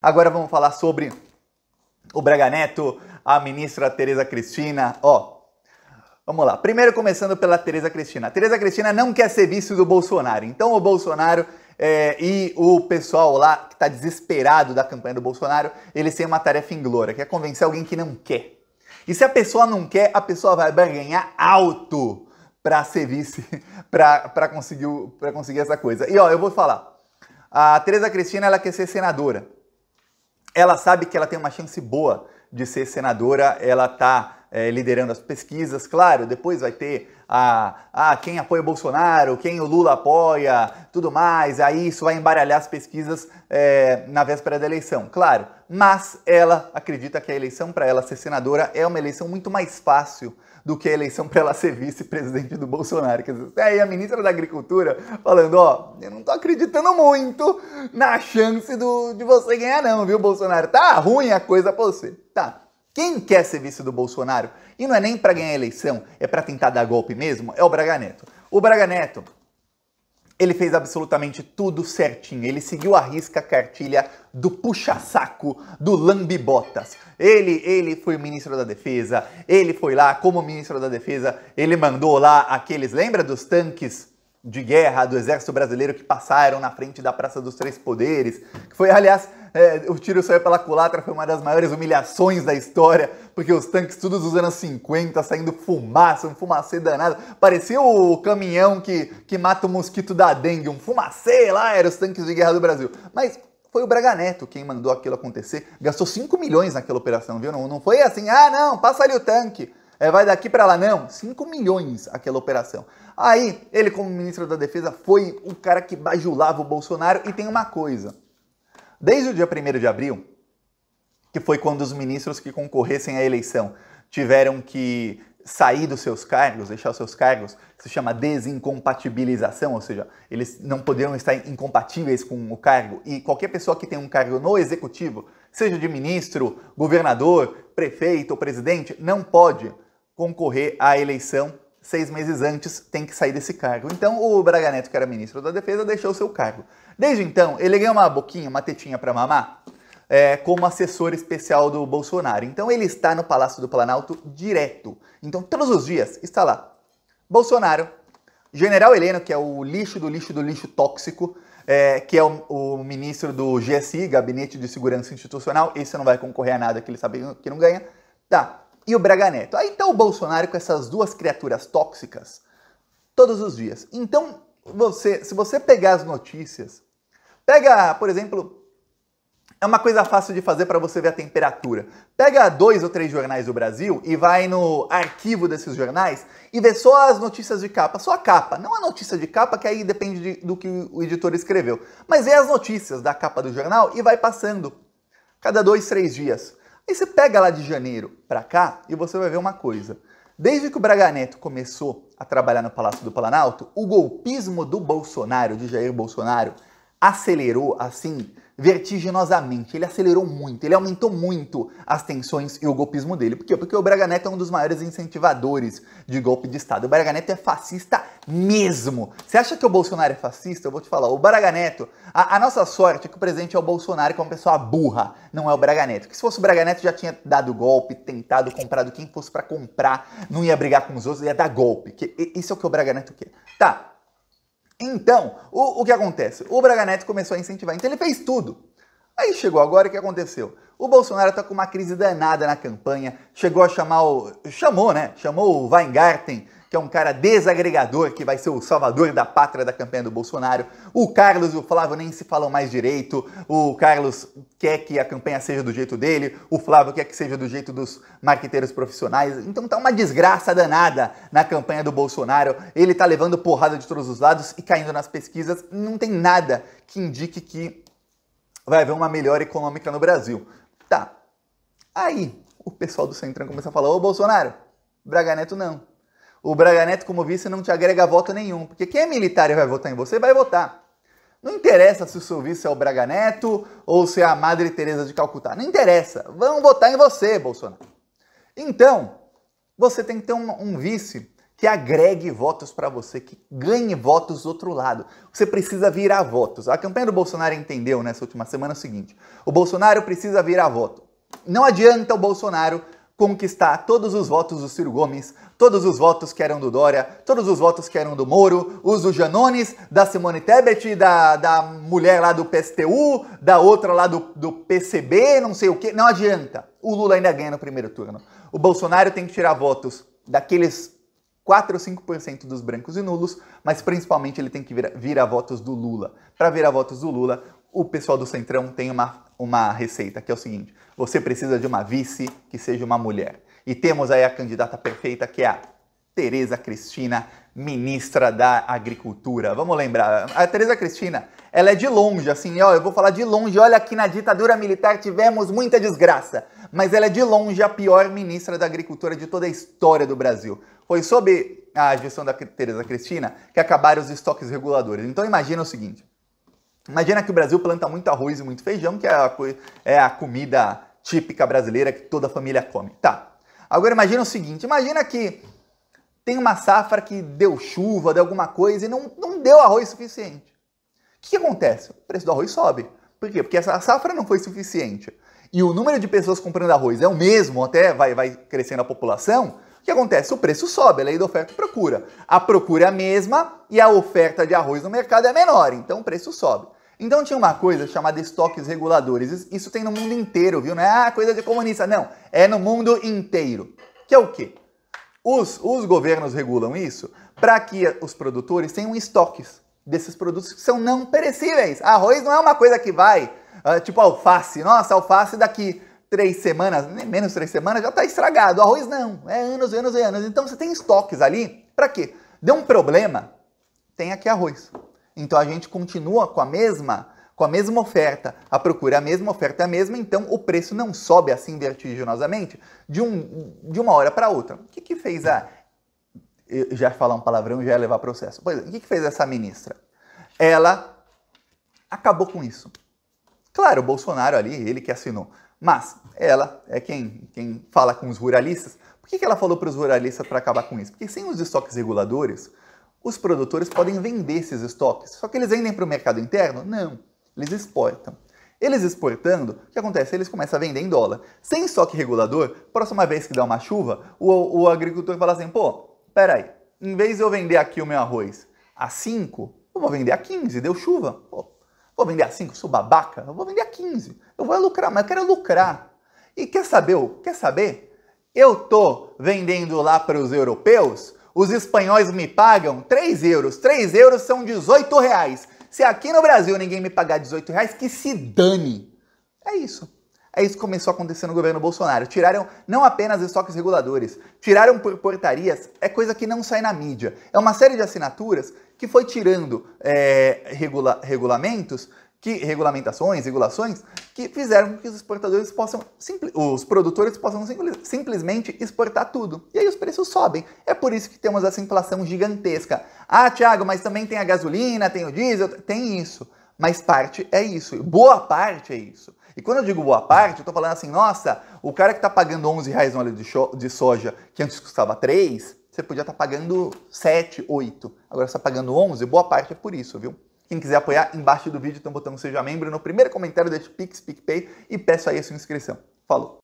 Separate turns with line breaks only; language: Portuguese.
Agora vamos falar sobre o Braga Neto, a ministra Tereza Cristina. Ó, vamos lá. Primeiro começando pela Tereza Cristina. A Tereza Cristina não quer ser vice do Bolsonaro. Então o Bolsonaro é, e o pessoal lá que está desesperado da campanha do Bolsonaro, eles têm uma tarefa inglória, que é convencer alguém que não quer. E se a pessoa não quer, a pessoa vai ganhar alto para ser vice, para conseguir, pra conseguir essa coisa. E ó, eu vou falar. A Tereza Cristina, ela quer ser senadora ela sabe que ela tem uma chance boa de ser senadora, ela está é, liderando as pesquisas. Claro, depois vai ter a, a quem apoia o Bolsonaro, quem o Lula apoia, tudo mais. Aí isso vai embaralhar as pesquisas é, na véspera da eleição, claro. Mas ela acredita que a eleição para ela ser senadora é uma eleição muito mais fácil do que a eleição para ela ser vice-presidente do Bolsonaro. Quer dizer, aí a ministra da Agricultura falando, ó, eu não tô acreditando muito na chance do, de você ganhar não, viu, Bolsonaro? Tá ruim a coisa pra você. Tá, quem quer ser vice do Bolsonaro? E não é nem para ganhar a eleição, é para tentar dar golpe mesmo, é o Braga Neto. O Braga Neto, ele fez absolutamente tudo certinho. Ele seguiu a risca cartilha do puxa-saco do Lambibotas. Ele, ele foi o ministro da Defesa, ele foi lá como ministro da Defesa, ele mandou lá aqueles, lembra dos tanques de guerra do exército brasileiro que passaram na frente da Praça dos Três Poderes, que foi aliás é, o tiro saiu pela culatra, foi uma das maiores humilhações da história, porque os tanques todos dos anos 50, saindo fumaça, um fumacê danado, parecia o caminhão que, que mata o mosquito da dengue, um fumacê lá, eram os tanques de guerra do Brasil. Mas foi o Braga Neto quem mandou aquilo acontecer, gastou 5 milhões naquela operação, viu? Não, não foi assim, ah não, passa ali o tanque. É, vai daqui para lá, não. 5 milhões aquela operação. Aí, ele, como ministro da Defesa, foi o cara que bajulava o Bolsonaro. E tem uma coisa: Desde o dia 1 de abril, que foi quando os ministros que concorressem à eleição tiveram que sair dos seus cargos, deixar os seus cargos, se chama desincompatibilização, ou seja, eles não poderiam estar incompatíveis com o cargo. E qualquer pessoa que tem um cargo no executivo, seja de ministro, governador, prefeito ou presidente, não pode concorrer à eleição seis meses antes tem que sair desse cargo. Então o Braga Neto, que era ministro da Defesa, deixou seu cargo. Desde então, ele ganhou uma boquinha, uma tetinha para mamar, é, como assessor especial do Bolsonaro. Então ele está no Palácio do Planalto direto. Então todos os dias está lá. Bolsonaro, General Heleno, que é o lixo do lixo do lixo tóxico, é, que é o, o, ministro do GSI, Gabinete de Segurança Institucional, esse não vai concorrer a nada, que ele sabe que não ganha. Tá, e o Braga Neto. Aí tá o Bolsonaro com essas duas criaturas tóxicas todos os dias. Então, você, se você pegar as notícias, pega, por exemplo, é uma coisa fácil de fazer para você ver a temperatura. Pega dois ou três jornais do Brasil e vai no arquivo desses jornais e vê só as notícias de capa, só a capa, não a notícia de capa, que aí depende de, do que o editor escreveu. Mas vê as notícias da capa do jornal e vai passando cada dois, três dias. E você pega lá de janeiro para cá e você vai ver uma coisa. Desde que o Braga Neto começou a trabalhar no Palácio do Planalto, o golpismo do Bolsonaro, de Jair Bolsonaro, acelerou assim vertiginosamente. Ele acelerou muito, ele aumentou muito as tensões e o golpismo dele. Por quê? Porque o Braga Neto é um dos maiores incentivadores de golpe de Estado. O Braga Neto é fascista mesmo. Você acha que o Bolsonaro é fascista? Eu vou te falar. O Braga Neto, a, a nossa sorte é que o presidente é o Bolsonaro, que é uma pessoa burra, não é o Braga Neto. Porque se fosse o Braga Neto já tinha dado golpe, tentado, comprado quem fosse para comprar, não ia brigar com os outros, ia dar golpe. Que, isso é o que o Braga Neto quer. Tá, então, o, o que acontece? O Braga Neto começou a incentivar, então ele fez tudo. Aí chegou agora, o que aconteceu? O Bolsonaro está com uma crise danada na campanha, chegou a chamar o... chamou, né? Chamou o Weingarten que é um cara desagregador, que vai ser o salvador da pátria da campanha do Bolsonaro. O Carlos e o Flávio nem se falam mais direito. O Carlos quer que a campanha seja do jeito dele, o Flávio quer que seja do jeito dos marqueteiros profissionais. Então tá uma desgraça danada na campanha do Bolsonaro. Ele tá levando porrada de todos os lados e caindo nas pesquisas. Não tem nada que indique que vai haver uma melhora econômica no Brasil. Tá. Aí o pessoal do Centrão começa a falar: Ô Bolsonaro, Braga Neto não. O Braga Neto como vice não te agrega voto nenhum, porque quem é militar e vai votar em você, vai votar. Não interessa se o seu vice é o Braga Neto ou se é a Madre Teresa de Calcutá. Não interessa. Vão votar em você, Bolsonaro. Então, você tem que ter um, um vice que agregue votos para você, que ganhe votos do outro lado. Você precisa virar votos. A campanha do Bolsonaro entendeu nessa última semana o seguinte: o Bolsonaro precisa virar voto. Não adianta o Bolsonaro conquistar todos os votos do Ciro Gomes, todos os votos que eram do Dória, todos os votos que eram do Moro, os do Janones, da Simone Tebet, da, da mulher lá do PSTU, da outra lá do, do PCB, não sei o que. Não adianta. O Lula ainda ganha no primeiro turno. O Bolsonaro tem que tirar votos daqueles 4 ou 5% dos brancos e nulos, mas principalmente ele tem que virar, virar votos do Lula. Para virar votos do Lula, o pessoal do Centrão tem uma, uma receita, que é o seguinte: você precisa de uma vice que seja uma mulher. E temos aí a candidata perfeita, que é a Tereza Cristina, ministra da Agricultura. Vamos lembrar, a Tereza Cristina, ela é de longe, assim, ó, eu vou falar de longe, olha que na ditadura militar tivemos muita desgraça, mas ela é de longe a pior ministra da Agricultura de toda a história do Brasil. Foi sob a gestão da Tereza Cristina que acabaram os estoques reguladores. Então imagina o seguinte, Imagina que o Brasil planta muito arroz e muito feijão, que é a, é a comida típica brasileira que toda família come. Tá. Agora imagina o seguinte: imagina que tem uma safra que deu chuva, deu alguma coisa e não, não deu arroz suficiente. O que, que acontece? O preço do arroz sobe. Por quê? Porque essa safra não foi suficiente. E o número de pessoas comprando arroz é o mesmo, até vai, vai crescendo a população. O que acontece? O preço sobe, a lei da oferta e procura. A procura é a mesma e a oferta de arroz no mercado é menor, então o preço sobe. Então tinha uma coisa chamada estoques reguladores. Isso tem no mundo inteiro, viu? Não é ah, coisa de comunista, não. É no mundo inteiro. Que é o quê? Os, os governos regulam isso para que os produtores tenham estoques desses produtos que são não perecíveis. Arroz não é uma coisa que vai, uh, tipo alface. Nossa, alface daqui três semanas, menos três semanas, já está estragado. Arroz não, é anos, e anos e anos. Então você tem estoques ali, para quê? Deu um problema, tem aqui arroz. Então a gente continua com a mesma com a mesma oferta, a procura é a mesma, a oferta é a mesma, então o preço não sobe assim vertiginosamente de, um, de uma hora para outra. O que, que fez a. Eu já falar um palavrão já ia levar processo. Pois é, o que, que fez essa ministra? Ela acabou com isso. Claro, o Bolsonaro ali, ele que assinou. Mas ela é quem, quem fala com os ruralistas. Por que, que ela falou para os ruralistas para acabar com isso? Porque sem os estoques reguladores, os produtores podem vender esses estoques. Só que eles vendem para o mercado interno? Não. Eles exportam. Eles exportando, o que acontece? Eles começam a vender em dólar. Sem estoque regulador, próxima vez que dá uma chuva, o, o agricultor fala assim: pô, peraí, em vez de eu vender aqui o meu arroz a 5, eu vou vender a 15, deu chuva. Pô, vou vender a 5, sou babaca, eu vou vender a 15. Eu vou lucrar, mas eu quero lucrar. E quer saber? Quer saber? Eu tô vendendo lá para os europeus os espanhóis me pagam 3 euros. 3 euros são 18 reais. Se aqui no Brasil ninguém me pagar 18 reais, que se dane. É isso. É isso que começou a acontecer no governo Bolsonaro. Tiraram não apenas estoques reguladores, tiraram por portarias, é coisa que não sai na mídia. É uma série de assinaturas que foi tirando é, regula regulamentos que regulamentações, regulações que fizeram com que os exportadores possam, os produtores possam simples, simplesmente exportar tudo. E aí os preços sobem. É por isso que temos essa inflação gigantesca. Ah, Thiago, mas também tem a gasolina, tem o diesel, tem isso. Mas parte é isso. Boa parte é isso. E quando eu digo boa parte, eu estou falando assim, nossa, o cara que está pagando 11 reais no óleo de, de soja, que antes custava 3, você podia estar tá pagando 7, 8. Agora você está pagando 11, boa parte é por isso, viu? Quem quiser apoiar, embaixo do vídeo estão botando Seja Membro no primeiro comentário deste Pix, PicPay e peço aí a sua inscrição. Falou!